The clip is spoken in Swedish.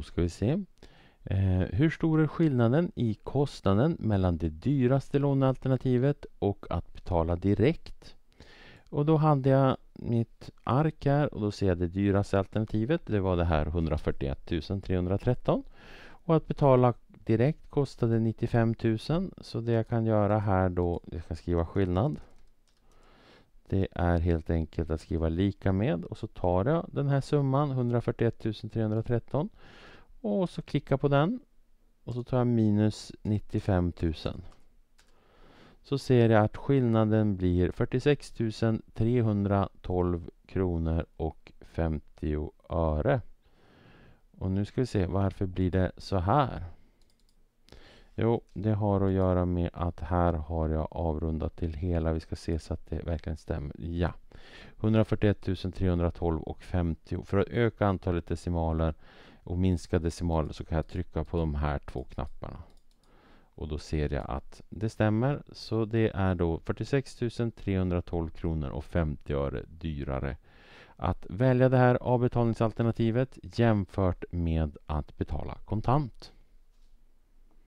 Då ska vi se. Eh, hur stor är skillnaden i kostnaden mellan det dyraste lånealternativet och att betala direkt? Och då hade jag mitt ark här och då ser jag det dyraste alternativet. Det var det här 141 313. Och att betala direkt kostade 95 000. Så det jag kan göra här då, jag kan skriva skillnad. Det är helt enkelt att skriva lika med och så tar jag den här summan 141 313 och så klickar på den. Och så tar jag minus 95 000. Så ser jag att skillnaden blir 46 312 kronor och 50 öre. Och nu ska vi se varför blir det så här? Jo, det har att göra med att här har jag avrundat till hela. Vi ska se så att det verkligen stämmer. Ja. 141 312 och 50. För att öka antalet decimaler och minska decimaler så kan jag trycka på de här två knapparna. Och då ser jag att det stämmer. Så det är då 46 312 kronor och 50 öre dyrare att välja det här avbetalningsalternativet jämfört med att betala kontant.